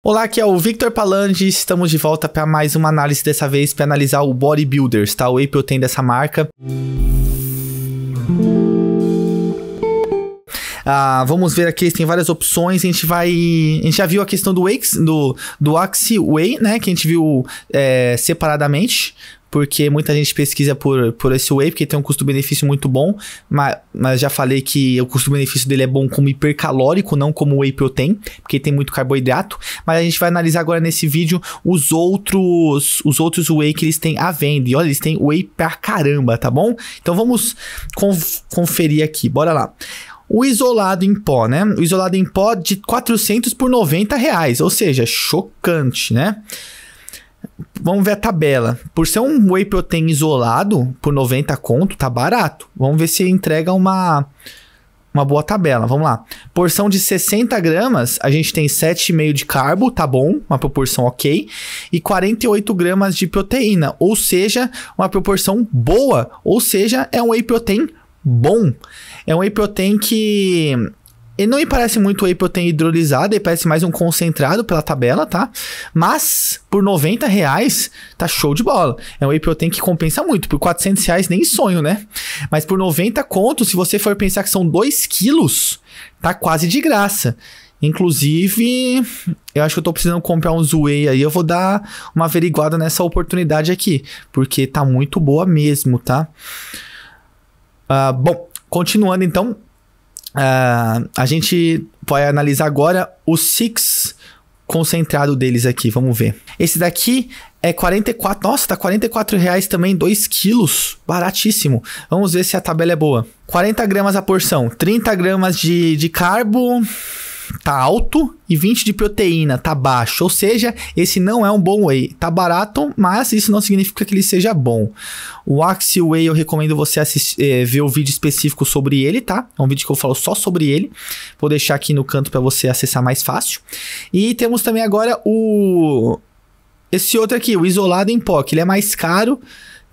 Olá, aqui é o Victor Palange. Estamos de volta para mais uma análise, dessa vez para analisar o Bodybuilders, tá? O eu tenho dessa marca. Ah, vamos ver aqui, tem várias opções. A gente vai. A gente já viu a questão do, Wakes, do, do Axi Way, né? Que a gente viu é, separadamente porque muita gente pesquisa por, por esse whey, porque tem um custo-benefício muito bom, mas, mas já falei que o custo-benefício dele é bom como hipercalórico, não como whey protein, porque tem muito carboidrato, mas a gente vai analisar agora nesse vídeo os outros os outros whey que eles têm à venda, e olha, eles têm whey pra caramba, tá bom? Então vamos conferir aqui, bora lá. O isolado em pó, né? O isolado em pó de 400 por 90 reais, ou seja, chocante, né? Vamos ver a tabela. Por ser um whey protein isolado, por 90 conto, tá barato. Vamos ver se entrega uma, uma boa tabela. Vamos lá. Porção de 60 gramas, a gente tem 7,5 de carbo, tá bom? Uma proporção ok. E 48 gramas de proteína, ou seja, uma proporção boa. Ou seja, é um whey protein bom. É um whey protein que ele não me parece muito whey protein hidrolisado, ele parece mais um concentrado pela tabela, tá? Mas, por 90 reais, tá show de bola. É um whey protein que compensa muito. Por 400 reais, nem sonho, né? Mas por 90 conto, se você for pensar que são 2 quilos, tá quase de graça. Inclusive, eu acho que eu tô precisando comprar um Zuei aí. Eu vou dar uma averiguada nessa oportunidade aqui, porque tá muito boa mesmo, tá? Uh, bom, continuando então, Uh, a gente vai analisar agora o Six concentrado deles aqui, vamos ver. Esse daqui é 44, nossa, tá 44 reais também, 2 quilos, baratíssimo. Vamos ver se a tabela é boa. 40 gramas a porção, 30 gramas de, de carbo, tá alto e 20 de proteína tá baixo. Ou seja, esse não é um bom whey. Tá barato, mas isso não significa que ele seja bom. O axi Whey eu recomendo você assistir, é, ver o vídeo específico sobre ele, tá? É um vídeo que eu falo só sobre ele. Vou deixar aqui no canto para você acessar mais fácil. E temos também agora o esse outro aqui, o isolado em pó, que ele é mais caro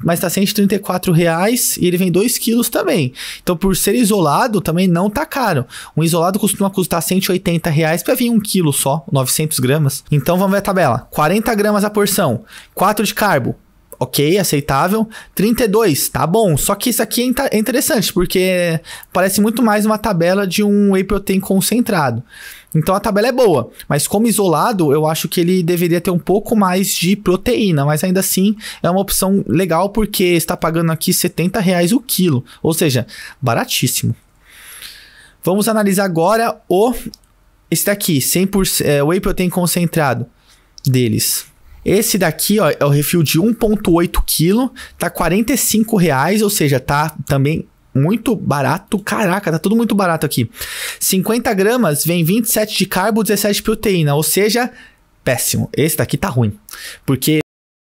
mas tá 134 reais e ele vem 2 quilos também. Então, por ser isolado, também não tá caro. Um isolado costuma custar 180 reais pra vir 1 um quilo só, 900 gramas. Então, vamos ver a tabela. 40 gramas a porção, 4 de carbo, ok, aceitável. 32, tá bom. Só que isso aqui é, é interessante, porque parece muito mais uma tabela de um whey protein concentrado. Então a tabela é boa, mas como isolado, eu acho que ele deveria ter um pouco mais de proteína, mas ainda assim é uma opção legal porque está pagando aqui 70 reais o quilo, ou seja, baratíssimo. Vamos analisar agora o esse daqui, 100% é, whey protein concentrado deles. Esse daqui, ó, é o refil de 1.8 kg, tá 45 reais, ou seja, tá também muito barato. Caraca, tá tudo muito barato aqui. 50 gramas vem 27 de carbo, 17 de proteína, ou seja, péssimo. Esse daqui tá ruim. Porque